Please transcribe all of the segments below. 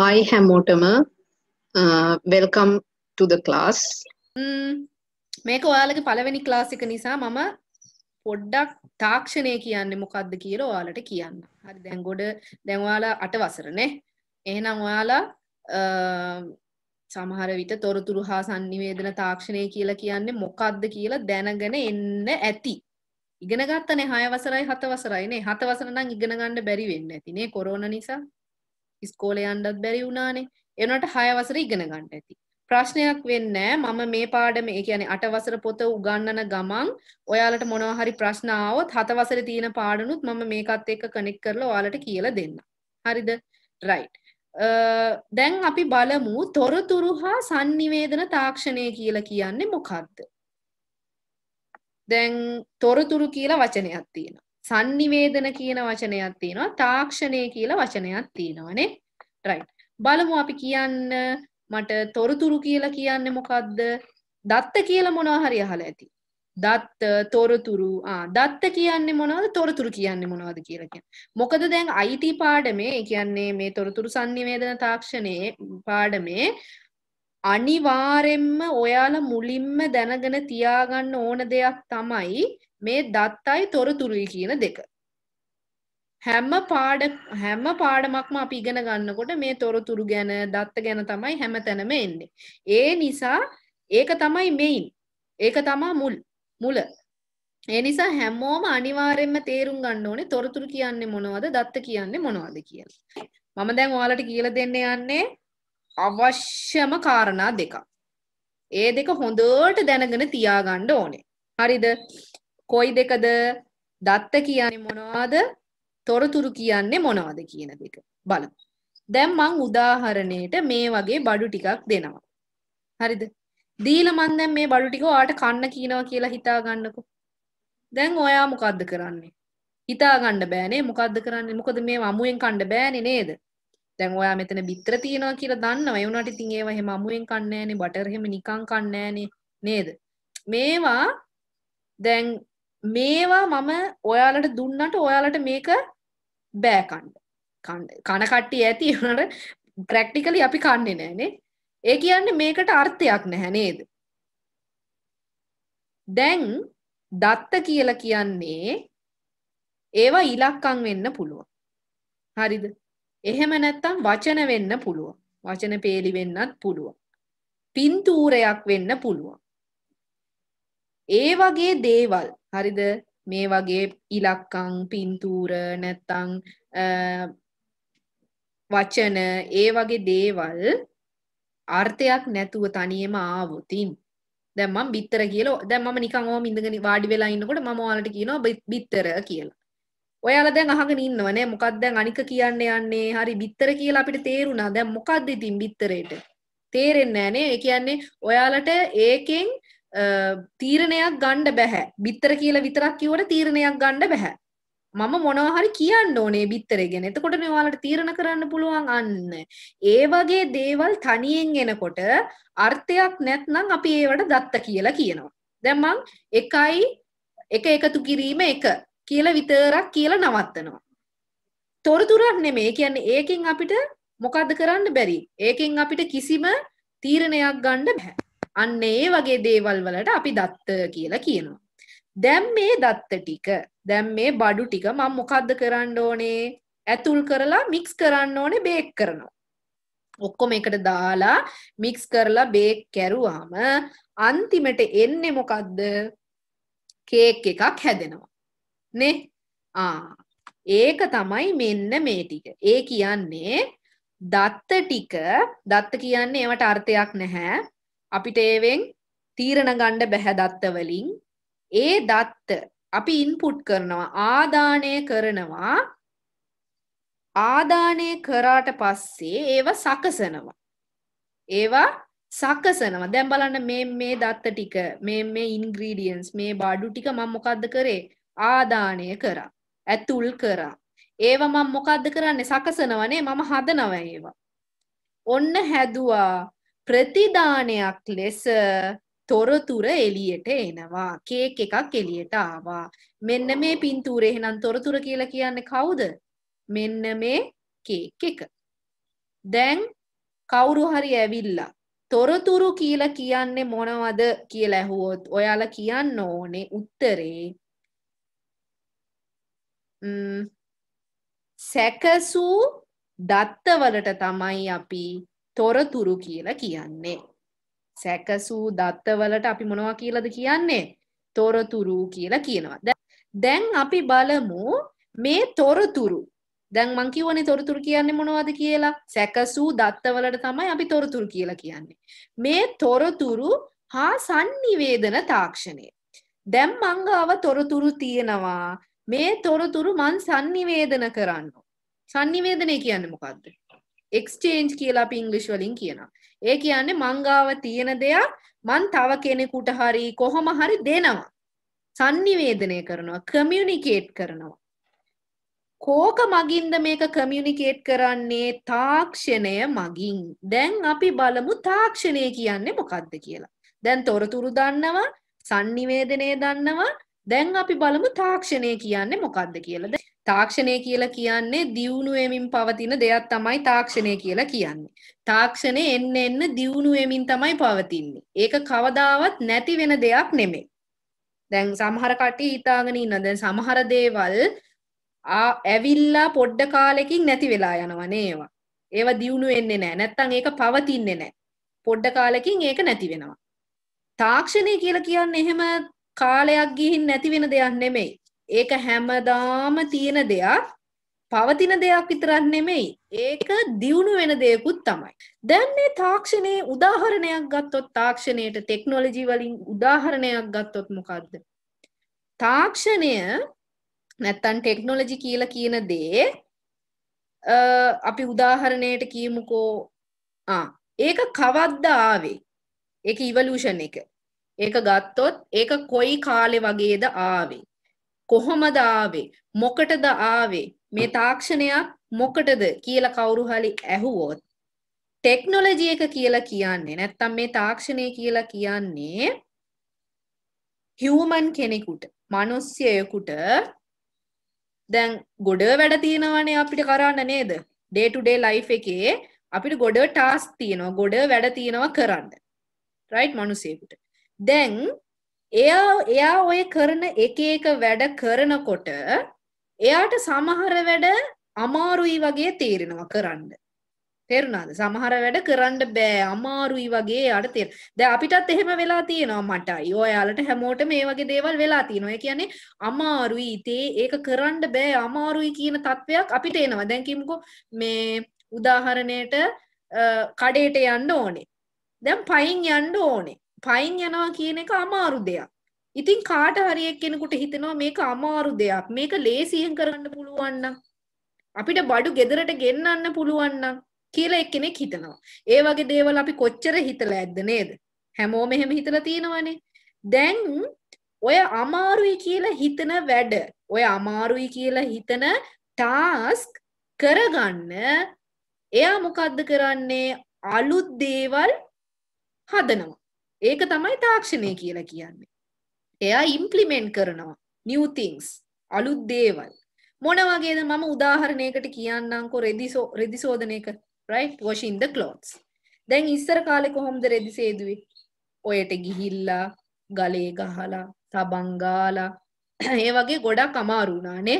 Hi හැමෝටම welcome ටුද class මේක ඔයාලගේ පළවෙනි ක්ලාසික නිසා මම පොඩ්ඩක් තාක්ෂණය කියන්නේ මොකක්ද කියලා ඔයාලට කියන්න හරි දැන් ගොඩ දැන්වාලා අට වසරනේ එහෙනම් ඔයාලා uh, සමහර විට තොරතුරු හා සංනිවේදන තාක්ෂණය කියලා කියන්නේ මොකක්ද කියලා දැනගෙන එන්න ඇති ඉගෙන ගත්තනේ හය වසරයි හත වසරයිනේ හත වසර නම් ඉගෙන ගන්න බැරි වෙන්න ඇතිනේ කොරෝන නිසා ඉස්කෝලේ යන්නත් බැරි වුණානේ. ඒ වුණාට 6 වසර ඉගෙන ගන්න ඇති. ප්‍රශ්නයක් වෙන්නේ මම මේ පාඩම ඒ කියන්නේ 8 වසර පොත උගන්වන ගමන් ඔයාලට මොනවා හරි ප්‍රශ්න ආවොත් 7 වසරේ තියෙන පාඩනුත් මම මේකත් එක්ක කනෙක්ට් කරලා ඔයාලට කියලා දෙන්නම්. හරිද? රයිට්. දැන් අපි බලමු තොරතුරු හා sannivedana තාක්ෂණය කියලා කියන්නේ මොකක්ද? දැන් තොරතුරු කියලා වචනයක් තියෙනවා. sannivedana කියන වචනයක් තියෙනවා තාක්ෂණය කියලා වචනයක් තියෙනවානේ right බලමු අපි කියන්න මට තොරතුරු කියලා කියන්නේ මොකද්ද දත්ත කියලා මොනවා හරි අහලා ඇති දත්ත තොරතුරු දත්ත කියන්නේ මොනවද තොරතුරු කියන්නේ මොනවද කියලා කියන්නේ. මොකද දැන් IT පාඩමේ කියන්නේ මේ තොරතුරු sannivedana තාක්ෂණයේ පාඩමේ අනිවාර්යෙන්ම ඔයාලා මුලින්ම දැනගෙන තියාගන්න ඕන දෙයක් තමයි මේ දත්තයි තොරතුරුයි කියන දෙක. හැම පාඩ හැම පාඩමක්ම අපි ඉගෙන ගන්නකොට මේ තොරතුරු ගැන දත්ත ගැන තමයි හැම තැනම එන්නේ. ඒ නිසා ඒක තමයි මෙයින්. ඒක තමා මුල් මුල. ඒ නිසා හැමෝම අනිවාර්යෙන්ම තේරුම් ගන්න ඕනේ තොරතුරු කියන්නේ මොනවද දත්ත කියන්නේ මොනවද කියලා. මම දැන් ඔයාලට කියලා දෙන්න යන්නේ අවශ්‍යම කාරණා දෙකක්. ඒ දෙක හොඳට දැනගෙන තියාගන්න ඕනේ. හරිද? කොයි දෙකද දත්ත කියන්නේ මොනවාද තොරතුරු කියන්නේ මොනවාද කියන දෙක බලමු. දැන් මං උදාහරණයට මේ වගේ බඩු ටිකක් දෙනවා. හරිද? දීලා මං දැන් මේ බඩු ටික ඔයාට කන්න කියනවා කියලා හිතා ගන්නකෝ. දැන් ඔයා මොකද්ද කරන්නේ? හිතා ගන්න බෑනේ මොකද්ද කරන්නේ? මොකද මේ අමුයෙන් කන්න බෑනේ නේද? දැන් ඔයා මෙතන බිත්‍ර තියනවා කියලා දන්නවා. ඒ වුණාට ඉතින් ඒව එහෙම අමුයෙන් කන්නේ නෑනේ. බටර් එහෙම නිකන් කන්නේ නෑනේ. නේද? මේවා දැන් මේවා මම ඔයාලට දුන්නට ඔයාලට මේක බෑකණ්ඩ කණකට්ටිය ඇති එනට ප්‍රක්ටිකලි අපි කන්නේ නෑනේ ඒ කියන්නේ මේකට අර්ථයක් නැහැ නේද දැන් දත්ත කියලා කියන්නේ ඒවා ඉලක්කම් වෙන්න පුළුවන් හරිද එහෙම නැත්තම් වචන වෙන්න පුළුවන් වචන පේලි වෙන්නත් පුළුවන් පින්තූරයක් වෙන්න පුළුවන් ඒ වගේ දේවල් හරිද මේ වගේ ඉලක්කං පින්තූර නැත්තං වචන ඒ වගේ දේවල් අර්ථයක් නැතුව තනියම ආවොතින් දැම්මම් බිත්තර කියල දැම්ම නිකම ඉඳගෙන වාඩි වෙලා ඉන්නකොට ම වාලට කියනවා බිත්තර කියලා ඔයාල දැන් අහගෙන ඉන්නවනේ මොකක් දැන් අනික කියන්න යන්නේ හරි බිත්තර කියලා අපිට තේරුණා දැන් මොකක්ද ඉතින් බිත්තරයට තේරෙන්නේ නෑනේ ඒ කියන්නේ ඔයාලට ඒකෙන් තීරණයක් ගණ්ඩ බැහැ බිත්තර කියල විතරක් කිවට තීරණයක් ගණ්ඩ බැහැ මම මොනවහරි කියන්න ඕනේ බිත්තරගෙන එතකොට මෙවාලට තීරණ කරන්න පුළුවන් අන්න ඒ වගේ දේවල් තනියෙන් එනකොට අර්ථයක් නැත්නම් අපි ඒවට දත්ත කියලා කියනවා දැම්මං එකයි එක එකතු කිරීම එක කියල විතරක් කියලා නවත්තනවා තොරතුරක් නෙමේ කියන්නේ ඒකෙන් අපිට මොකක්ද කරන්න බැරි ඒකෙන් අපිට කිසිම තීරණයක් ගණ්ඩ බැහැ අන්න ඒ වගේ දේවල් වලට අපි දත්ත කියලා කියනවා. දැම් මේ දත්ත ටික දැම් මේ බඩු ටික මං මොකක්ද කරන්න ඕනේ ඇතුල් කරලා මික්ස් කරන්න ඕනේ බේක් කරනවා. ඔක්කොම එකට දාලා මික්ස් කරලා බේක් කැරුවාම අන්තිමට එන්නේ මොකක්ද කේක් එකක් හැදෙනවා. නේ ඒක තමයි මෙන්න මේ ටික. ඒ කියන්නේ දත්ත ටික දත්ත කියන්නේ ඒවට අර්ථයක් නැහැ. අපිට ඒවෙන් තීරණ ගණ්ඩ බැහැ දත්තවලින් ඒ දත්ත අපි ඉන්පුට් කරනවා ආදානය කරනවා ආදානය කරාට පස්සේ ඒව සකසනවා. ඒවා සකසනවා දැම් බලන්න මේ මේ දත්ත ටික මේ මේ ඉන්ග්‍රීඩියන්ස් මේ බාඩු ටික මං මොකක්ද කරේ ආදානය කරා ඇතුල් කරා ඒව මං මොකක්ද කරන්නේ සකසනවනේ මම හදනව ඒවා ඔන්න හැදවා ප්‍රතිදානයක් ලෙස තොරතුර එලියට එනවා කේක් එකක් එලියට ආවා මෙන්න මේ පින්තූරේ එහෙනම් තොරතුර කියලා කියන්නේ කවුද මෙන්න මේ කේක් එක දැන් කවුරු හරි ඇවිල්ලා තොරතුරු කියලා කියන්නේ මොනවද කියලා ඇහුවොත් ඔයාලා කියන්න ඕනේ උත්තරේ සැකසූ දත්තවලට තමයි අපි තොරතුරු කියලා කියන්නේ. සැකසූ දත්තවලට අපි මොනවා කියලද කියන්නේ තොරතුරු කියලා කියනවා. දැන් අපි බලමු මේ තොරතුරු දැන් මං කිව්වනේ තොරතුරු කියන්නේ මොනවද කියලා සැකසූ දත්තවලට තමයි අපි තොරතුරු කියලා කියන්නේ මේ තොරතුරු හා sannivedana තාක්ෂණය දැන් මං ගාව තොරතුරු තියෙනවා මේ තොරතුරු මං sannivedana කරන්න sannivedanaya කියන්නේ මොකද්ද එක්ස්චේන්ජ් කියලා අපි ඉංග්ලිෂ් වලින් කියනවා. ඒ කියන්නේ මංගාව තියෙන දෙයක් මන් තව කෙනෙකුට හරි කොහොම හරි දෙනවා. sannivedanaya කරනවා, communicate කරනවා. කෝක මගින්ද මේක communicate කරන්නේ තාක්ෂණය මගින්. දැන් අපි බලමු තාක්ෂණය කියන්නේ මොකක්ද කියලා. දැන් තොරතුරු දන්නවා, sannivedanaya දන්නවා. දැන් අපි බලමු තාක්ෂණය කියන්නේ මොකක්ද කියලා. තාක්ෂණය කියලා කියන්නේ දියුණුවමින් පවතින දෙයක් තමයි තාක්ෂණය කියලා කියන්නේ. තාක්ෂණය එන්න එන්න දියුණුවමින් තමයි පවතින්නේ. ඒක කවදාවත් නැති වෙන දෙයක් නෙමෙයි. දැන් සමහර කටි හිතාගෙන ඉන්න දැන් සමහර දේවල් ඇවිල්ලා පොඩ්ඩ කාලෙකින් නැති වෙලා යනවනේ ඒවා. ඒවා දියුණු වෙන්නේ නැහැ. නැත්තම් ඒක පවතින්නේ නැහැ. පොඩ්ඩ කාලෙකින් ඒක නැති වෙනවා. තාක්ෂණය කියලා කියන්නේ එහෙම කාලයක් ගිහින් නැති වෙන දෙයක් නෙමෙයි. ඒක හැමදාම තියෙන දෙයක් පවතින දෙයක් විතරක් නෙමෙයි ඒක දියුණු වෙන දෙයකුත් තමයි. දැන් මේ තාක්ෂණයේ උදාහරණයක් ගත්තොත් තාක්ෂණයට ටෙක්නොලොජි වලින් උදාහරණයක් ගත්තොත් මොකද්ද? තාක්ෂණය නැත්තම් ටෙක්නොලොජි කියලා කියන දේ අපි උදාහරණයට කියමුකෝ ආ ඒක කවද්ද ආවේ? ඒක ඉවලූෂන් එක. ඒක ගත්තොත් ඒක කොයි කාලේ වගේද ආවේ? කොහොමද ආවේ මොකටද ආවේ මේ තාක්ෂණයක් මොකටද කියලා කවුරු හරි ඇහුවොත් ටෙක්නොලොජි එක කියලා කියන්නේ නැත්තම් මේ තාක්ෂණය කියලා කියන්නේ හියුමන් කෙනෙකුට මිනිස්සයෙකුට දැන් ගොඩ වැඩ තියෙනවනේ අපිට කරන්න නේද ඩේ ටු ඩේ ලයිෆ් එකේ අපිට ගොඩ ටාස් තියෙනවා ගොඩ වැඩ තියෙනවා කරන්න රයිට් මිනිස්සෙකුට දැන් එයා එයා ඔය කරන එක එක වැඩ කරනකොට එයාට සමහර වැඩ අමාරුයි වගේ තේරෙනවා කරන්න. තේරුණාද? සමහර වැඩ කරන්න බෑ අමාරුයි වගේ යාට තේරෙන. දැන් අපිටත් එහෙම වෙලා තියෙනවා මටයි. ඔයාලට හැමෝටම මේ වගේ දේවල් වෙලා තියෙනවා. ඒ කියන්නේ අමාරුයි තේ ඒක කරන්න බෑ අමාරුයි කියන තත්වයක් අපිට එනවා. දැන් කිමුකෝ මේ උදාහරණයට කඩේට යන්න ඕනේ. දැන් පයින් යන්න ඕනේ. පයින් යනවා කියන එක අමාරු දෙයක්. ඉතින් කාට හරි එක්කෙනෙකුට හිතෙනවා මේක අමාරු දෙයක්. මේක ලේසියෙන් කරන්න පුළුවන් නම් අපිට බඩු ගෙදරට ගෙන්නන්න පුළුවන් නම් කියලා එක්කෙනෙක් හිතනවා. ඒ වගේ දේවල් අපි කොච්චර හිතලා ඇද්ද නේද? හැමෝම එහෙම හිතලා තියෙනවනේ. දැන් ඔය අමාරුයි කියලා හිතන වැඩ, ඔය අමාරුයි කියලා හිතන ටාස්ක් කරගන්න එයා මොකද්ද කරන්නේ? අලුත් දේවල් හදනවා. ඒක තමයි තාක්ෂණය කියලා කියන්නේ. එයා ඉම්ප්ලිමෙන්ට් කරනවා new things අලුත් දේවල්. මොන වගේද මම උදාහරණයකට කියන්නම්කො රෙදිසෝ රෙදිසෝදන එක right washing the clothes. දැන් ඉස්සර කාලේ කොහොමද රෙදි සේදුවේ? ඔයට ගිහිල්ලා ගලේ ගහලා තබන් ගාලා ඒ වගේ ගොඩක් අමාරු වුණානේ.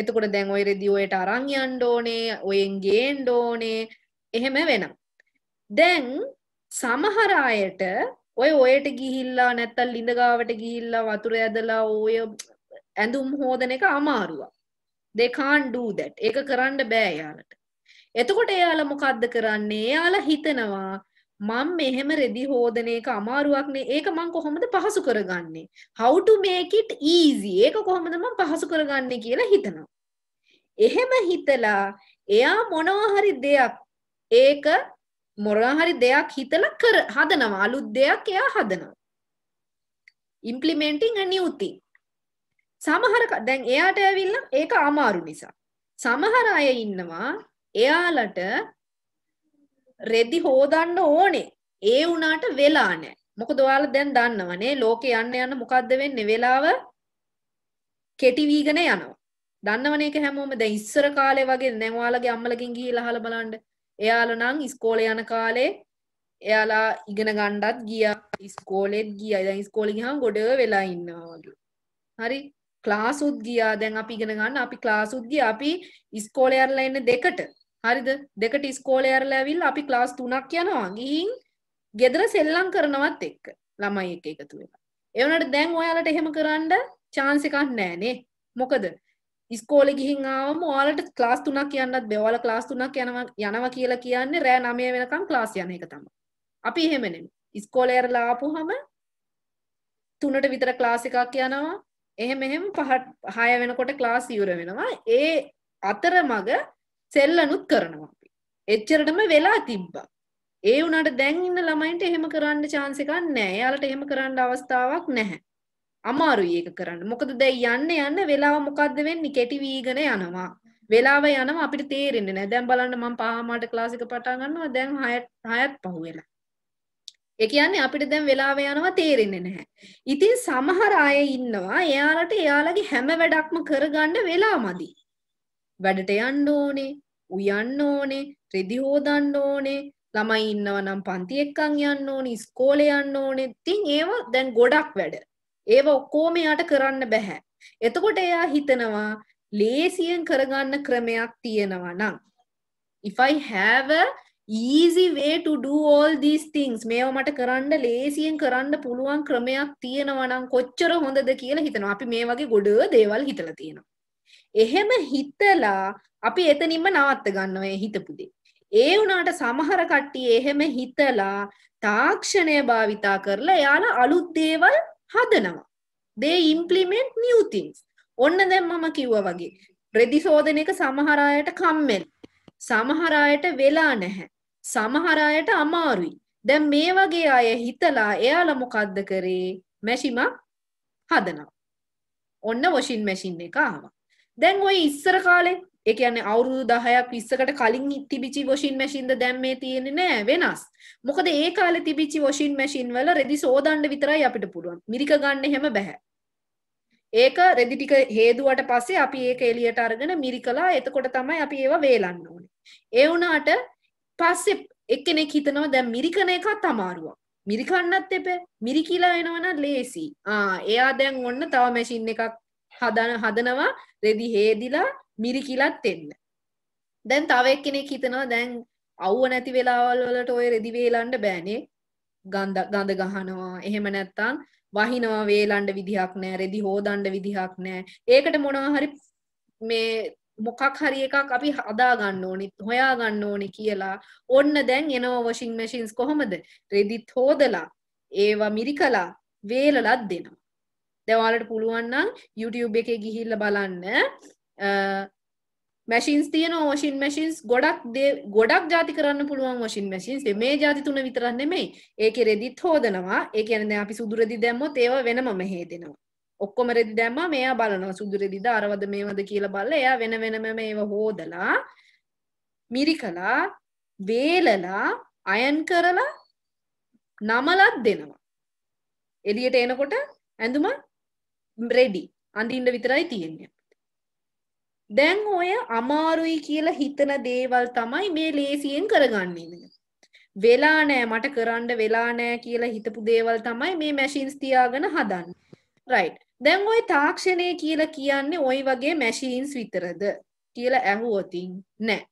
එතකොට දැන් ඔය රෙදි ඔයට අරන් යන්න ඕනේ, ඔයෙන් ගේන්න ඕනේ, එහෙම වෙනවා. දැන් සමහර අයට ඔය ඔයට ගිහිල්ලා නැත්තල් ලිඳගාවට ගිහිල්ලා වතුර ඇදලා ඔය ඇඳුම් හෝදන එක අමාරුවක් දෙකාන්්ඩූ දැට් එක කරන්න බෑ යාලට එතකොට එයාල මොකක්ද කරන්නේ එයාලා හිතනවා මං මෙහෙම රෙදි හෝදන එක අමාරුවක්නේ ඒක මං කොහොමද පහසු කරගන්නේ හවුට මේකට ඊසි ඒක කොහොමද මං පහසු කරගන්නේ කියලා හිතනවා එහෙම හිතලා එයා මොනවා හරි දෙයක් ඒක මොරගා හරි දෙයක් හිතල කර හදනවා අලුත් දෙයක් එයා හදනවා ඉම්පලිමෙන්ටිං නිවති සමහර දැන් එයාට ඇවිල්ල ඒක අමාරු නිසා සමහර අය ඉන්නවා එයාලට රෙදි හෝදන්න ඕනේ ඒ වුණාට වෙලා නෑ මොකද ඔයාලා දැන් දන්නවනේ ලෝකේ යන්න යන්න මොකද්ද වෙන්නේ වෙලාව කෙටි වීගෙන යනවා දන්නවනේ ඒක හැමෝම දැන් ඉස්සර කාලේ වගේ දැන් ඔයාලගේ අම්මලගෙන් ගිහිල්ලා අහලා බලන්න එයාල නං ඉස්කෝල යන කාලේ එයාලා ඉගෙන ගණ්ඩත් ගිය ස්කෝලෙත් ගිය දැන් ස්කෝලි හා ගොඩ වෙලා ඉන්නවාග හරි ලාසුත් ගියා දැන් අපි ඉගෙන ගන්න අපි ලාසුද්ගිය අපි ඉස්කෝලයරලා එන්න දෙකට හරිද දෙකට ස්කෝලයරලා ඇවිල් අපි ලාස් තුනක් යනවා ගිහින් ගෙදර සෙල්ලං කරනවත් එක්ක ළමයි එක එකතු වෙලා එවනට දැන් ඔයාලට එහෙම කරන්න චාන්සිකක් නෑනේ මොකද ඉස්කෝල ගිහිංආවම ඔයාලට ක්ලාස් තුනක් කියන්නත් බෙවල ක්ලාස් තුනක් යනවා යනවා කියලා කියන්නේ රෑ නමය වෙනකම් ක්ලාස් යන එක තමයි. අපි එහෙම නෙමෙයි. ඉස්කෝලේ යරලා ආපුවම තුනට විතර ක්ලාස් එකක් යනවා. එහෙම එහෙම පහ හය වෙනකොට ක්ලාස් ඉවර වෙනවා. ඒ අතරමඟ සෙල්ලනුත් කරනවා අපි. එච්චරටම වෙලා තිබ්බා. ඒ වුණාට දැන් ඉන්න ළමයින්ට එහෙම කරන්න chance එකක් නැහැ. එයාලට එහෙම කරන්න අවස්ථාවක් නැහැ. අමාරුයි ඒක කරන්න මොකද දැයි යන්න යන්න වෙලාව මොකක්ද වෙන්නේ කෙටි වීගෙන යනවා වෙලාව යනවා අපිට තේරෙන්නේ නැහැ දැන් බලන්න මම පහමාට ක්ලාස් එක පටන් ගන්නවා දැන් 6ත් 6ත් පහුවෙලා ඒ කියන්නේ අපිට දැන් වෙලාව යනවා තේරෙන්නේ නැහැ. ඉතින් සමහර අය ඉන්නවා එයාලට එයාලගේ හැම වැඩක්ම කරගන්න වෙලා මදි. වැඩට යන්න ඕනේ, උයන්න ඕනේ, රෙදි හොදන්න ඕනේ, ළමයි ඉන්නව නම් පන්ති එක්කන් යන්න ඕනේ, ඉස්කෝලේ යන්න ඕනේ. ඉතින් ඒව දැන් ගොඩක් වැඩ. ඒව ඔක්කොම එයාට කරන්න බෑ. එතකොට එයා හිතනවා ලේසියෙන් කරගන්න ක්‍රමයක් තියෙනවා නම් if i have a easy way to do all these things මේව මට කරන්න ලේසියෙන් කරන්න පුළුවන් ක්‍රමයක් තියෙනවා නම් කොච්චර හොඳද කියලා හිතනවා. අපි මේ වගේ ගොඩ දේවල් හිතලා තියෙනවා. එහෙම හිතලා අපි එතනින්ම නවත්ත ගන්නවා ඒ හිතපු දේ. ඒ වුණාට සමහර කට්ටිය එහෙම හිතලා තාක්ෂණය භාවිතා කරලා එයාලා අලුත් දේවල් හදනවා. they implement new things. ඔන්න දැන් මම කිව්වා වගේ ප්‍රතිශෝධන එක සමහර අයට කම්මැලි. සමහර අයට වෙලා නැහැ. සමහර අයට අමාරුයි. දැන් මේ වගේ අය හිතලා එයාලා මොකද්ද කරේ? මැෂිමක් හදනවා. ඔන්න වොෂින් මැෂින් එක ආවා. දැන් ওই ඉස්සර කාලේ ඒ කියන්නේ අවුරුදු 10ක් 20කට කලින් තිබිච්ච වොෂින් මැෂින්ද දැන් මේ තියෙන්නේ නෑ වෙනස්. මොකද ඒ කාලෙ තිබිච්චි වොෂින් මැෂින් වල රෙදි සෝදන්න විතරයි අපිට පුළුවන්. මිරික ගන්න එහෙම බෑ. ඒක රෙදි ටික හේදුවට පස්සේ අපි ඒක එළියට අරගෙන මිරිකලා එතකොට තමයි අපි ඒවා වේලන්න ඕනේ. ඒ වුණාට පස්සේ එක්කෙනෙක් හිතනවා දැන් මිරිකන එකත් අමාරුවක්. මිරිකන්නත් එපේ. මිරිකිලා එනවනම් ලේසි. ආ එයා දැන් ඔන්න තව මැෂින් එකක් හදන හදනවා රෙදි හේදිලා මිරිකිලත් එන්න. දැන් තව එක්කෙනෙක් හිතනවා දැන් අව්ව නැති වෙලාවල් වලට ඔය රෙදි වේලන්ඩ බෑනේ ගඳ ගඳ ගහනවා එහෙම නැත්තන් වහිනවා වේලන්ඩ විදිහක් නෑ රෙදි හෝදන්ඩ විදිහක් නෑ ඒකට මොනවා හරි මේ මොකක් හරි එකක් අපි හදාගන්න ඕනි හොයා ගන්න ඕනි කියලා ඔන්න දැන් එනවා වොෂින් මැසින්ස් කොහොමද රෙදිත් හෝදලා ඒවා මිරිකලා වේලලත් දෙනවා දෙවාලට පුළුවන්නම් YouTube එක ගිහිල්ල බලන්න මැසින්ස් තියන ෝෂින් මැසින්ස් ගොඩක් දේ ගොඩක් ජාති කරන්න පුළුවන් ෝෂින් මැසින්ස් මේ ජාති තුන විතරන්න නෙමයි ඒක රෙදිත් හෝදනවා ඒ කියනද අපි සුදුරදි දැම්මොත් ඒව වෙනම මෙහේදෙනවා ඔක්කොම රෙදි දැම්ම මෙයා බලනවා සුදුරෙදිද අරවද මේවද කියලා බල්ල එයා වෙන වෙනම මේව හෝදලා මිරිකලා වේලලා අයන් කරලා නමලත් දෙනවා එලියට එනකොට ඇඳුම රෙඩි අඳින්ඩ විතරයි තියෙන්නේ දැන් ඔය අමාරුයි කියලා හිතන දේවල් තමයි මේ ලේසියෙන් කරගන්නේ. වෙලා නෑ මට කරන්න වෙලා නෑ කියලා හිතපු දේවල් තමයි මේ මැෂින්ස් තියාගෙන හදන්න. රයිට්. දැන් ওই තාක්ෂණය කියලා කියන්නේ ওই වගේ මැෂින්ස් විතරද කියලා ඇහුවොතින් නෑ.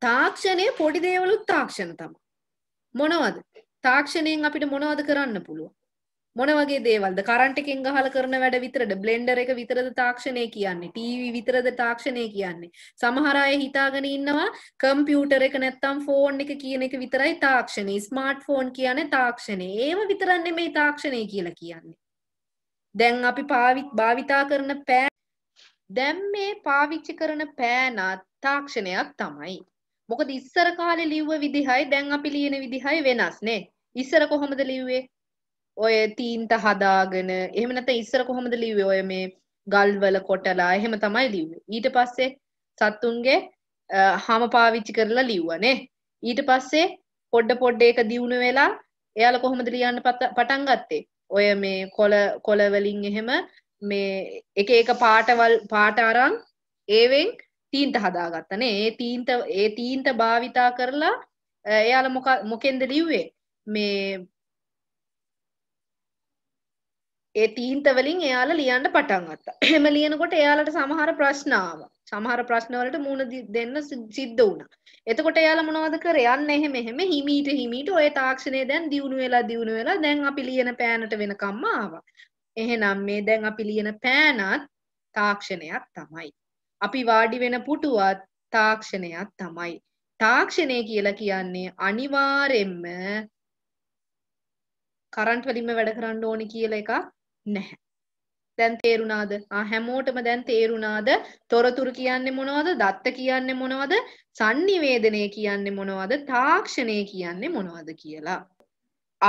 තාක්ෂණය පොඩි දේවලුත් තාක්ෂණ තමයි. මොනවද? තාක්ෂණයෙන් අපිට මොනවද කරන්න පුළුවන්? මොන වගේ දේවල්ද කරන්ට එකෙන් ගහල කරන වැඩ විතරට බ්ලෙන්ඩර් එක විතරද තාක්ෂණය කියන්නේ ටීවී විතරද තාක්ෂණය කියන්නේ සමහර අය හිතාගෙන ඉන්නවා කම්පියුටර් එක නැත්තම් ෆෝන් එක කියන එක විතරයි තාක්ෂණේ ස්මාර්ට් ෆෝන් කියන්නේ තාක්ෂණේ ඒව විතරක් නෙමෙයි තාක්ෂණය කියලා කියන්නේ දැන් අපි භාවිතා කරන පෑන් දැන් මේ පාවිච්චි කරන පෑනත් තාක්ෂණයක් තමයි මොකද ඉස්සර කාලේ ලිව්ව විදිහයි දැන් අපි ලියන විදිහයි වෙනස් නේ ඉස්සර කොහොමද ලිව්වේ ඔය තීන්ත හදාගෙන එහමනත ඉස්සර කොහොමද ලිවේ ඔය මේ ගල්වල කොටලා එහෙම තමයි ලිව් ඊට පස්සේ සත්තුන්ගේ හම පාවිච්චි කරලා ලිව්වනේ ඊට පස්සේ පොඩ්ඩ පොඩ්ඩ එක දියුණු වෙලා එයාල කොහොමද ලියන්න පටන් ගත්තේ ඔය මේ කොල කොලවලින් එහෙම මේ එක එක පාටවල් පාට අරන් ඒවෙන් තීන්ත හදාගත්තනේ ඒ තීන්ත ඒ තීන්ත භාවිතා කරලා එයාල මොකෙන්ද ලිව්වේ මේ ඒ තීන්තවලින් එයාල ලියන්න පටන් ගත්තා. එහෙම ලියනකොට එයාලට සමහර ප්‍රශ්න ආවා. සමහර ප්‍රශ්නවලට මුණ දෙන්න සිද්ධ වුණා. එතකොට එයාලා මොනවද කරේ? යන්න එහෙම එහෙම හිමීට හිමීට ඔය තාක්ෂණය දැන් දියුණු වෙලා දියුණු වෙලා දැන් අපි ලියන පෑනට වෙනකම්ම ආවා. එහෙනම් මේ දැන් අපි ලියන පෑනත් තාක්ෂණයක් තමයි. අපි වාඩි වෙන පුටුවත් තාක්ෂණයක් තමයි. තාක්ෂණය කියලා කියන්නේ අනිවාර්යෙන්ම කරන්ට් වලින්ම වැඩ කරන්න ඕනි කියලා එකක් නැහැ. දැන් තේරුණාද? ආ හැමෝටම දැන් තේරුණාද? තොරතුරු කියන්නේ මොනවද? දත්ත කියන්නේ මොනවද? sannivedanaya කියන්නේ මොනවද? තාක්ෂණය කියන්නේ මොනවද කියලා.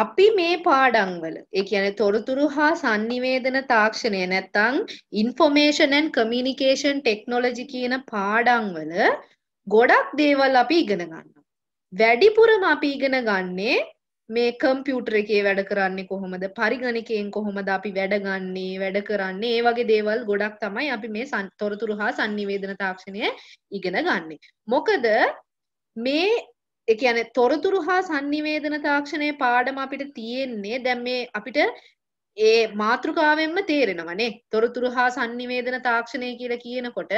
අපි මේ පාඩංවල ඒ කියන තොරතුරු හා සංනිවේදන තාක්ෂණය නැත්තං ඉන්ෆෝමේෂන් ඇන් කමියනිකේෂන් ටෙක්නොලජි කියන පාඩංවල ගොඩක් දේවල් අපි ඉගෙන ගන්න. වැඩිපුරම අපි ඉගෙන ගන්නේ මේ කම්පියුටර් එකේ වැඩ කරන්නේ කොහොමද පරිගණකයෙන් කොහොමද අපි වැඩගන්නේ වැඩ කරන්නේ ඒ වගේ දේවල් ගොඩක් තමයි අපි මේ තොරතුරු හා sannivedana තාක්ෂණය ඉගෙන ගන්නෙ මොකද මේ ඒ කියන්නේ තොරතුරු හා sannivedana තාක්ෂණයේ පාඩම අපිට තියෙන්නේ දැන් මේ අපිට ඒ මාතෘකාවෙන්ම තේරෙනවනේ තොරතුරු හා sannivedana තාක්ෂණය කියලා කියනකොට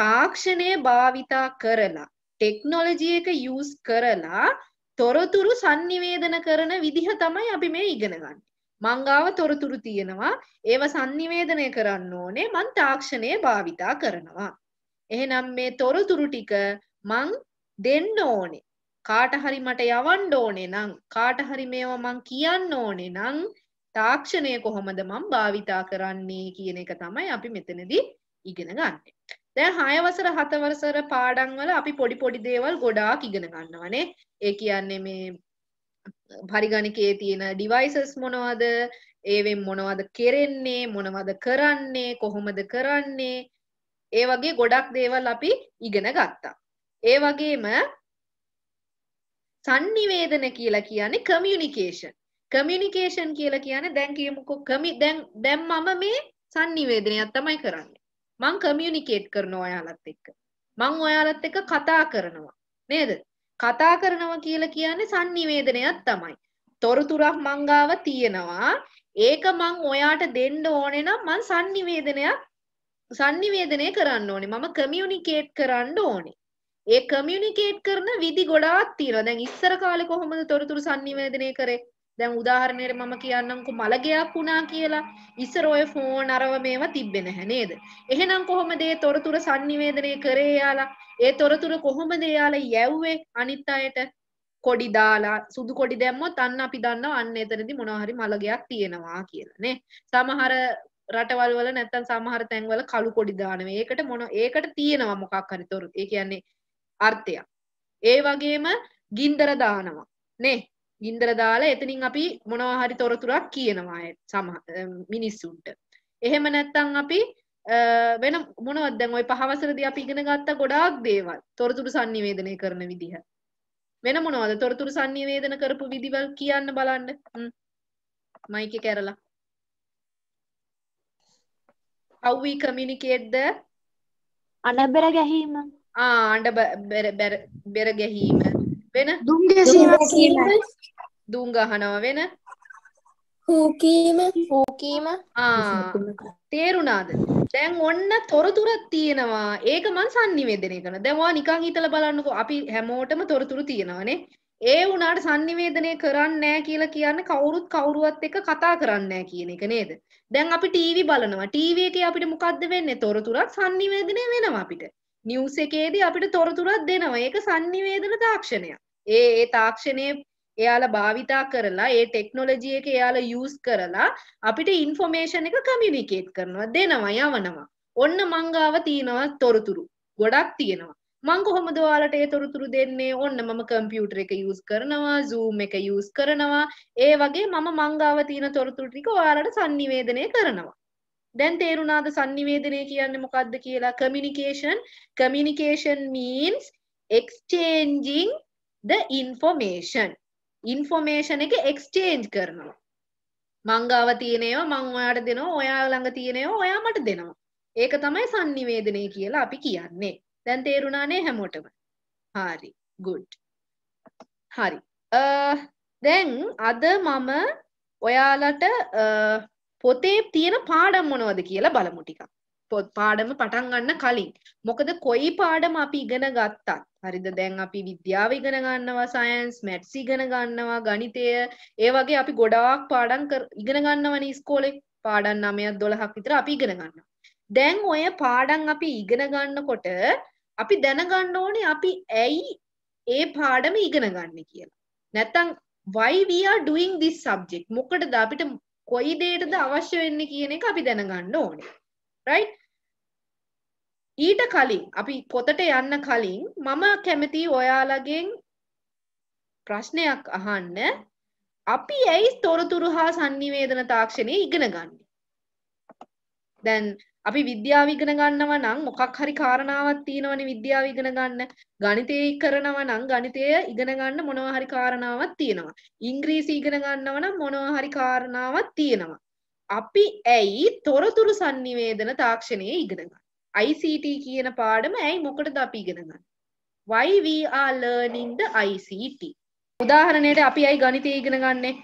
තාක්ෂණය භාවිතා කරලා ටෙක්නොලොජි එක යූස් කරලා තොරතුරු sannivedana කරන විදිහ තමයි අපි මේ ඉගෙන ගන්න. මංගාව තොරතුරු තියෙනවා. ඒව sannivedanaya කරන්න ඕනේ. මං තාක්ෂණය භාවිතා කරනවා. එහෙනම් මේ තොරතුරු ටික මං දෙන්න ඕනේ. කාට හරි මට යවන්න ඕනේ නම් කාට හරි මේවා මං කියන්න ඕනේ නම් තාක්ෂණය කොහොමද මං භාවිතා කරන්නේ කියන එක තමයි අපි මෙතනදී ඉගෙන ගන්න. දැන් හයවසර හතවරසර පාඩන්වල අපි පොඩි පොඩි දේවල් ගොඩාක් ඉගෙන ගන්නවනේ ඒ කියන්නේ මේ පරිගණකයේ තියෙන ඩිවයිසස් මොනවද ඒවෙන් මොනවද කෙරෙන්නේ මොනවද කරන්නේ කොහොමද කරන්නේ ඒ වගේ ගොඩක් දේවල් අපි ඉගෙන ගත්තා ඒ වගේම සංනිවේදන කියලා කියන්නේ කමියුනිකේෂන් කමියුනිකේෂන් කියලා කියන්නේ දැන් කියමුකෝ කමි දැන් දැන් මම මේ සංනිවේදනයක් තමයි කරන්නේ මං කමියුනිකේට් කරනවා ඔයාලත් එක්ක. මං ඔයාලත් එක්ක කතා කරනවා. නේද? කතා කරනවා කියලා කියන්නේ sannivedanayak තමයි. තොරතුරක් මංගාව තියෙනවා. ඒක මං ඔයාට දෙන්න ඕනේ නම් මං sannivedanayak sannivedanaya කරන්න ඕනේ. මම කමියුනිකේට් කරන්න ඕනේ. ඒ කමියුනිකේට් කරන විදි ගොඩාක් තියෙනවා. දැන් ඉස්සර කාලේ කොහොමද තොරතුරු sannivedanaya කරේ? දැන් උදාහරණයට මම කියන්නම්කෝ මලගයක් වුණා කියලා ඉස්සර ඔය ෆෝන් අරව මේවා තිබ්බේ නැහැ නේද? එහෙනම් කොහොමද ඒ තොරතුරු sannivedanaya කරේ යාලා? ඒ තොරතුරු කොහොමද යාලා යැව්වේ අනිත් අයට? කොඩි දාලා සුදු කොඩි දැම්මොත් අන්න අපි දන්නවා අන්න එතනදී මොනවා හරි මලගයක් තියෙනවා කියලා නේ. සමහර රටවල් වල නැත්තම් සමහර තැන්වල කළු කොඩි දානවා. ඒකට මොන ඒකට තියෙනවා මොකක් හරි තොරතුරු. ඒ කියන්නේ අර්ථයක්. ඒ වගේම ගින්දර දානවා. නේ ගින්දර දාලා එතනින් අපි මොනවා හරි තොරතුරක් කියනවා සම මිනිස්සුන්ට. එහෙම නැත්තම් අපි වෙන මොනවද දැන් ওই පහවසරදී අපි ඉගෙන ගත්ත ගොඩාක් දේවල් තොරතුරු sannivedanaya කරන විදිහ. වෙන මොනවද තොරතුරු sannivedana කරපු විදිවල් කියන්න බලන්න. මයික් එක ඇරලා. How we communicate the අඬබර ගැහිම. ආ අඬ බර ගැහිම. වෙන දුම් ගැසීම දුම් ගහනවා වෙන හූකීම හූකීම තේරුණාද දැන් ඔන්න තොරතුරක් තියෙනවා ඒක මං sannivedana කරන දැන්වා නිකන් හිතලා බලන්නකෝ අපි හැමෝටම තොරතුරු තියෙනවානේ ඒ වුණාට sannivedanaya කරන්නේ නැහැ කියලා කියන්නේ කවුරුත් කවුරුවත් එක්ක කතා කරන්නේ නැහැ කියන එක නේද දැන් අපි ටීවී බලනවා ටීවී එකේ අපිට මොකද්ද වෙන්නේ තොරතුරක් sannivedana වෙනවා අපිට නිවස් එකේදී අපිට තොරතුරක් දෙනවා ඒක sannivedana තාක්ෂණයක්. ඒ ඒ තාක්ෂණයේ එයාලා භාවිතා කරලා ඒ ටෙක්නොලොජි එක එයාලා යූස් කරලා අපිට ඉන්ෆෝමේෂන් එක කමියුනිකේට් කරනවා දෙනවා යවනවා. ඔන්න මංගාව තියනවා තොරතුරු. ගොඩක් තියෙනවා. මං කොහොමද ඔයාලට ඒ තොරතුරු දෙන්නේ? ඔන්න මම කම්පියුටර් එක යූස් කරනවා, Zoom එක යූස් කරනවා. ඒ වගේ මම මංගාව තියෙන තොරතුරු ටික ඔයාලට sannivedanaya කරනවා. දැන් තේරුණාද sannivedanaya කියන්නේ මොකද්ද කියලා communication communication means exchanging the information information එක exchange කරනවා මං ගාව තියෙන ඒවා මං ඔයාට දෙනවා ඔයා ළඟ තියෙන ඒවා ඔයා මට දෙනවා ඒක තමයි sannivedanaya කියලා අපි කියන්නේ දැන් තේරුණානේ හැමෝටම හරි good හරි දැන් අද මම ඔයාලට පොතේ තියෙන පාඩම් මොනවද කියලා බලමු ටිකක්. පාඩම පටන් ගන්න කලින් මොකද කොයි පාඩම අපි ඉගෙන ගත්තත් හරිද දැන් අපි විද්‍යාව ඉගෙන ගන්නවා සයන්ස් මැත්ස් ඉගෙන ගන්නවා ගණිතය ඒ වගේ අපි ගොඩාක් පාඩම් ඉගෙන ගන්නවනේ ඉස්කෝලේ පාඩම් 9ක් 12ක් විතර අපි ඉගෙන ගන්නවා දැන් ඔය පාඩම් අපි ඉගෙන ගන්නකොට අපි දැනගන්න ඕනේ අපි ඇයි ඒ පාඩම ඉගෙන ගන්න කියලා නැත්තම් why we are doing this subject මොකටද අපිට කොයි දේටද අවශ්‍ය වෙන්නේ කියන එක අපි දැනගන්න ඕනේ. රයිට්? ඊට කලින් අපි පොතට යන්න කලින් මම කැමති ඔයාලගෙන් ප්‍රශ්නයක් අහන්න. අපි ඇයි තොරතුරු හා sannivedana තාක්ෂණය ඉගෙන ගන්නේ? දැන් අපි විද්‍යාව ඉගෙන ගන්නව නම් මොකක් හරි කාරණාවක් තියෙනවනේ විද්‍යාව ඉගෙන ගන්න. ගණිතය කරනව නම් ගණිතය ඉගෙන ගන්න මොනවා හරි කාරණාවක් තියෙනවා. ඉංග්‍රීසි ඉගෙන ගන්නව නම් මොනවා හරි කාරණාවක් තියෙනවා. අපි ඇයි තොරතුරු sannivedana තාක්ෂණයේ ඉගෙන ගන්න. ICT කියන පාඩම ඇයි මොකටද අපි ඉගෙන ගන්න? Why we are learning the ICT. උදාහරණයට අපි ඇයි ගණිතය ඉගෙන ගන්නේ?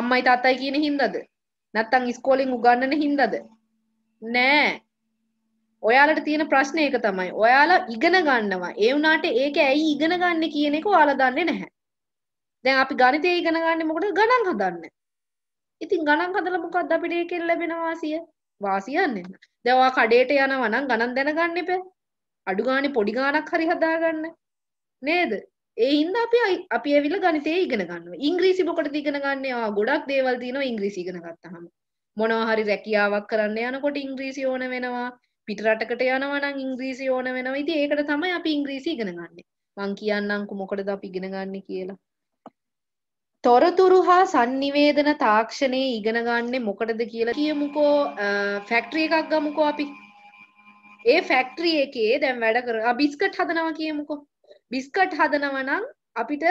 අම්මයි තාත්තයි කියන හින්දාද? නැත්තම් ඉස්කෝලෙන් උගන්වන හින්දාද? නෑ ඔයාලට තියෙන ප්‍රශ්න ඒක තමයි ඔයාලා ඉගෙන ගන්නවා ඒ වුණාට ඒක ඇයි ඉගෙන ගන්න කියන එක ඔයාලා දන්නේ නැහැ දැන් අපි ගණිතය ඉගෙන ගන්න මොකටද ගණන් හදන්න ඉතින් ගණන් හදලා මොකක්ද අපිට ඒකෙන් ලැබෙන වාසිය වාසියන්නේ දැන් ඔයා කඩේට යනවා නම් ගණන් දැනගන්න එපා අඩු ගානේ පොඩි ගාණක් හරි හදාගන්න නේද ඒ හින්දා අපි අපි ඇවිල්ලා ගණිතේ ඉගෙන ගන්නවා ඉංග්‍රීසි මොකටද ඉගෙන ගන්නෙ ආ ගොඩක් දේවල් තියෙනවා ඉංග්‍රීසි ඉගෙන ගත්තාම මොනවා හරි රැකියාවක් කරන්න යනකොට ඉංග්‍රීසි ඕන වෙනවා පිටරටකට යනවනම් ඉංග්‍රීසි ඕන වෙනවා ඉතින් ඒකට තමයි අපි ඉංග්‍රීසි ඉගෙන ගන්නෙ මං කියන්නම්කො මොකටද අපි ඉගෙන ගන්නෙ කියලා තොරතුරු හා sannivedana තාක්ෂණයේ ඉගෙන ගන්නෙ මොකටද කියලා කියමුකෝ ෆැක්ටරි එකක් ගමුකෝ අපි ඒ ෆැක්ටරි එකේ දැන් වැඩ කර බිස්කට් හදනවා කියමුකෝ බිස්කට් හදනවා නම් අපිට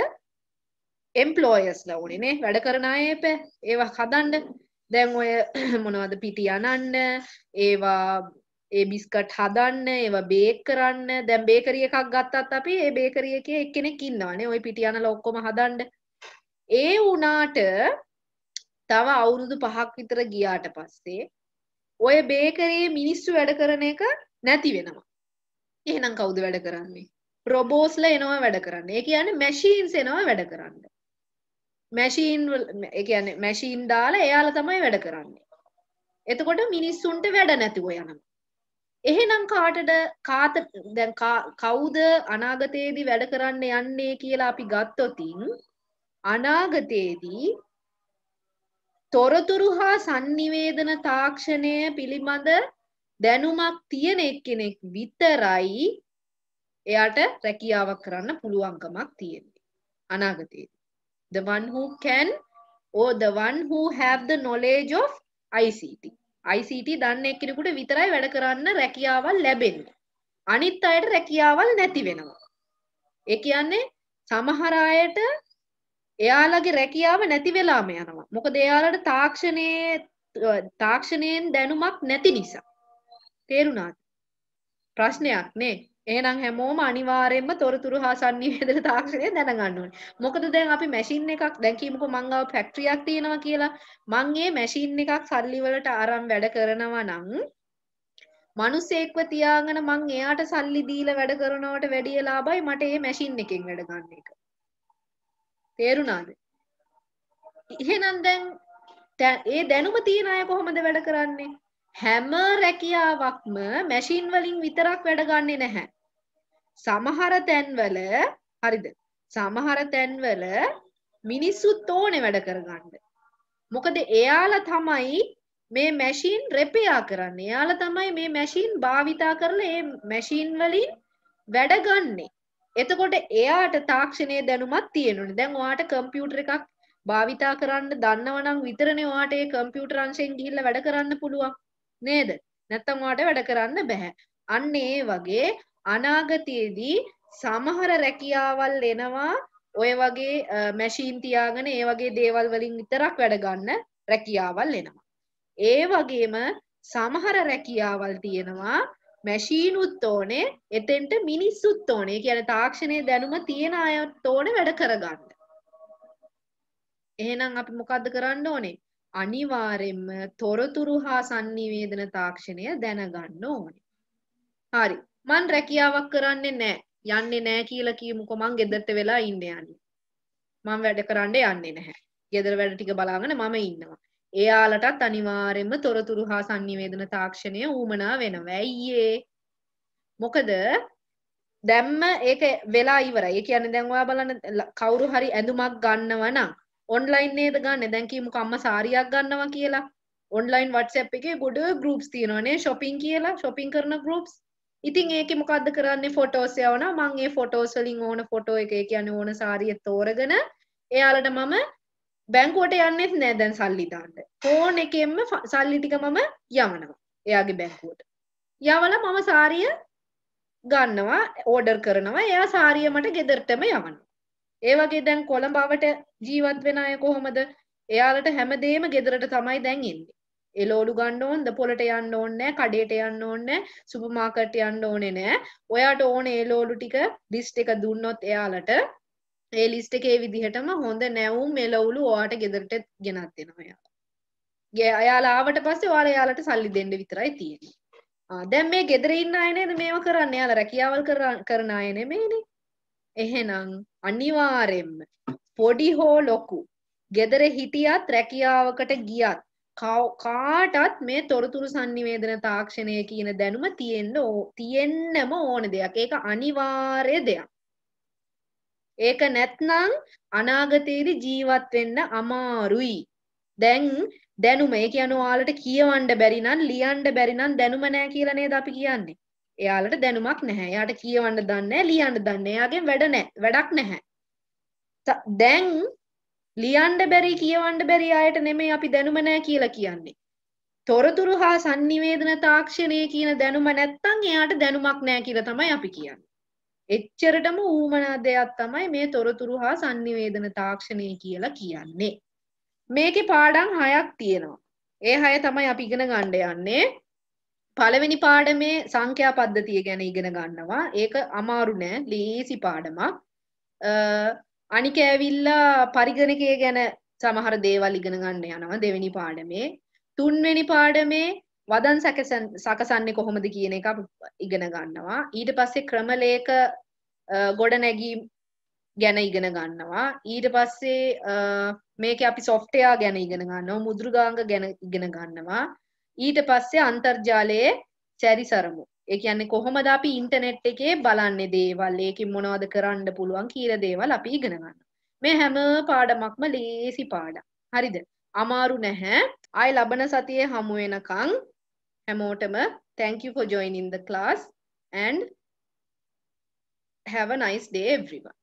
එම්ප්ලෝයස්ලා ඕනේ නේ වැඩ කරන අය ඒවා හදන්න දැන් ඔය මොනවද පිටි අනන්න ඒවා ඒ බිස්කට් හදන්න ඒව බේක් කරන්න දැම් බේකරිය එකක් ගත්තත් අපි ඒ බේකරිය එක එක්කෙනෙක් ඉන්නවානේ ඔය පිටියන ලොක්කොම හදන්ඩ ඒ වුනාට තව අවුරුදු පහක් විතර ගියාට පස්සේ ඔය බේකරයේ මිනිස්සු වැඩ කරන එක නැති වෙනවා එහෙනම් කවුද වැඩ කරන්නේ ප්‍රබෝස්ල එනවා වැඩ කරන්න ඒ කියන මැශීන්ස් එනවා වැඩ කරන්න මැශීන් එකන මැශීන් දාලා එයාල තමයි වැඩ කරන්නේ එතකොට මිනිස්සුන්ට වැඩ නැතිව යනවා එහෙනම් කාටට කාත දැන් කවුද අනාගතයේදී වැඩ කරන්න යන්නේ කියලා අපි ගත්තොතින් අනාගතයේදී තොරතුරු හා sannivedana තාක්ෂණය පිළිබඳ දැනුමක් තියෙන එක්කෙනෙක් විතරයි එයාට රැකියාවක් කරන්න පුළුවන්කමක් තියෙන්නේ අනාගතයේදී the one who can or the one who have the knowledge of ICT ICT දන්න එක්කෙනෙකුට විතරයි වැඩ කරන්න රැකියාවල් ලැබෙන්නේ. අනිත් අයට රැකියාවල් නැති වෙනවා. ඒ කියන්නේ සමහර අයට එයාලගේ රැකියාව නැති වෙලාම යනවා. මොකද එයාලට තාක්ෂණයේ තාක්ෂණයෙන් දැනුමක් නැති නිසා. තේරුණාද? ප්‍රශ්නයක් නේ. ඒනම් හැමෝම අනිවාරයෙන්ම තොරතුරු හා සන්නිවේදන තාක්ෂණය දැනගන්න ඕනේ. මොකද දැන් අපි මැෂින් එකක් දැන් කියමුකෝ මං ගාව ෆැක්ටරියක් තියෙනවා කියලා. මං ඒ මැෂින් එකක් සල්ලි වලට අරන් වැඩ කරනවා නම් මිනිස්සෙක්ව තියාගෙන මං එයාට සල්ලි දීලා වැඩ කරනවට වැඩිය ලාභයි මට මේ මැෂින් එකෙන් වැඩ ගන්න එක. තේරුණාද? එහෙනම් දැන් ඒ දැනුම තියන අය කොහොමද වැඩ කරන්නේ? හැම රැකියාවක්ම මැෂින් වලින් විතරක් වැඩ ගන්නේ නැහැ. සමහර තැන්වල හරිද සමහර තැන්වල මිනිස්සුත් ඕනේ වැඩ කරගන්න. මොකද එයාලා තමයි මේ මැෂීන් රෙපයා කරන්න. එයාලා තමයි මේ මැෂීන් භාවිතා කරලා මේ මැෂීන් වලින් වැඩ ගන්නෙ. එතකොට එයාට තාක්ෂණයේ දැනුමක් තියෙනුනේ. දැන් ඔයාට කම්පියුටර් එකක් භාවිතා කරන්න දන්නව නම් විතරනේ ඔයාට ඒ කම්පියුටර් අංශයෙන් ගිහිල්ලා වැඩ කරන්න පුළුවන්. නේද? නැත්තම් ඔයාට වැඩ කරන්න බෑ. අන්න ඒ වගේ අනාගතයේදී සමහර රැකියාවල් එනවා ඔය වගේ මැශීන් තියාගෙන ඒ වගේ දේවල් වලින් විතරක් වැඩගන්න රැකියාවල් එනවා. ඒ වගේම සමහර රැකියාවල් තියෙනවා මැශීනුත් ඕනේ එතෙන්ට මිනිස්සුත් ඕනේ කියන තාක්ෂණය දැනුම තියෙන අයත් ඕනේ වැඩ කරගන්න. එහෙනම් අපි මොකද්ද කරන්න ඕනේ? අනිවාර්යෙන්ම තොරතුරු හා sannivedana තාක්ෂණය දැනගන්න ඕනේ. හරි. මන් රැකියාවක් කරන්නේ නෑ යන්නේ නෑ කියලා කියමුකෝ මං ගෙදරට වෙලා ඉන්න යන්නේ. මං වැඩ කරන්න යන්නේ නැහැ. ගෙදර වැඩ ටික බලාගෙන මම ඉන්නවා. එයාලටත් අනිවාර්යෙන්ම තොරතුරු හා sannivedana තාක්ෂණය ඌමනා වෙනවා. ඇයියේ? මොකද දැම්ම ඒක වෙලා ඉවරයි. ඒ කියන්නේ දැන් ඔයා බලන්න කවුරු හරි ඇඳුමක් ගන්නවා නම් ඔන්ලයින් නේද ගන්න. දැන් කියමුකෝ අම්මා සාරියක් ගන්නවා කියලා. ඔන්ලයින් WhatsApp එකේ ගොඩ groups තියෙනවානේ shopping කියලා shopping කරන groups. ඉතින් ඒක මොකක්ද කරන්නේ ෆොටෝස් යවන මං ඒ ෆොටෝස් වලින් ඕන ෆොටෝ එක කියන ඕන සාරිය තෝරගෙන එයාලට මම බැංකුවට යන්නෙත් නෑ දැන් සල්ලි දාන්න. ෆෝන් එකෙන්ම සල්ලි ටික මම යවනවා. එයාගේ බැංකුවට. යවලා මම සාරිය ගන්නවා ඕඩර් කරනවා. එයා සාරිය මට ගෙදරටම යවනවා. ඒ වගේ දැන් කොළඹවට ජීවත් වෙන අය කොහොමද? එයාලට හැමදේම ගෙදරට තමයි දැන් එන්නේ. එලෝඩු ගන්න ඕන්ද පොලට යන්න ඕන්නෑ කඩේට යන්න ඕන්න සුපමාකට් යන්න ඕනෙ නෑ ඔයාට ඕන ඒලෝඩු ටික ලිස්ට් එක දුන්නොත් එයාලට ඒ ලිස්ට් එකේ විදිහටම හොඳ නැවුම් මෙලවුලු ඔයාට ගෙදරට ගෙනත් දෙනවා එයාලා. ගේ අයාලා ආවට පස්සේ ඔයාලා එයාලට සල්ලි දෙන්න විතරයි තියෙන්නේ. ආ දැන් මේ ගෙදර ඉන්න අය නේද මේව කරන්නේ එයාලා රැකියාවල් කරන අය නෙමෙයිනේ. එහෙනම් අනිවාර්යෙන්ම පොඩි හෝ ලොකු ගෙදර හිටියත් රැකියාවකට ගියත් කාටත් මේ තොරතුරු සංනිවේදන තාක්ෂණය කියන දැනුම තියෙන්න්න තියෙන්නම ඕන දෙයක් ඒක අනිවාර්ය දෙයක්. ඒක නැත්නං අනාගතයේද ජීවත් වෙන්න අමාරුයි. දැන් දැනුම ඒ කියන යාලට කියවන්ඩ බැරිනම් ලියන්ඩ බැරිනම් දැනුම නෑ කියලනේ ද අපි කියන්නේ. එයාලට දැනුමක් නැහැ යාට කියවන්න දන්න ලියන්න දන්න එයාගේ වැඩ නෑ වැඩක් නැහැ. දැන් ලියන්ඩ බැරි කියවන්ඩ බැරි අයට නෙමේ අපි දැනුම නෑ කියලා කියන්නේ. තොරතුරු හා සංනිවේදන තාක්ෂණය කියන දැනුම නැත්තං එයාට දැනුමක් නෑ කියලා තමයි අපි කියන්න. එච්චරටම ඌමනා දෙයක් තමයි මේ තොරතුරු හා සංනිවේදන තාක්ෂණය කියලා කියන්නේ. මේකෙ පාඩම් හයක් තියෙනවා. ඒ හය තමයි අපි ඉගෙන ගණ්ඩ යන්නේ. පළවෙනි පාඩමේ සංඛ්‍යා පද්ධතිය ගැන ඉගෙන ගන්නවා. ඒක අමාරු නෑ ලීසි පාඩමක්. අනික ඇවිල්ලා පරිගණකය ගැන සමහර දේවල් ඉගෙන ගන්න යනවා දෙවෙනි පාඩමේ තුන්වෙනි පාඩමේ වදන් සැකසන් සකසන්නේ කොහොමද කියන එක ඉගෙන ගන්නවා ඊට පස්සේ ක්‍රමලේඛ ගොඩනැගීම් ගැන ඉගෙන ගන්නවා ඊට පස්සේ මේක අපි සොෆ්ට්වෙයා ගැන ඉගෙන ගන්නවා මුද්‍රගාංග ගැන ඉගෙන ගන්නවා ඊට පස්සේ අන්තර්ජාලයේ සැරිසරමු ඒ කියන්නේ කොහොමද අපි ඉන්ටනෙට් එකේ බලන්නේ දේවල් ඒකින් මොනවද කරන්න පුළුවන් කියලා දේවල් අපි ඉගෙන ගන්න. මේ හැම පාඩමක්ම ලේසි පාඩම්. හරිද? අමාරු නැහැ. ආයි ලබන සතියේ හමු වෙනකන් හැමෝටම thank you for joining the class and have a nice day everyone.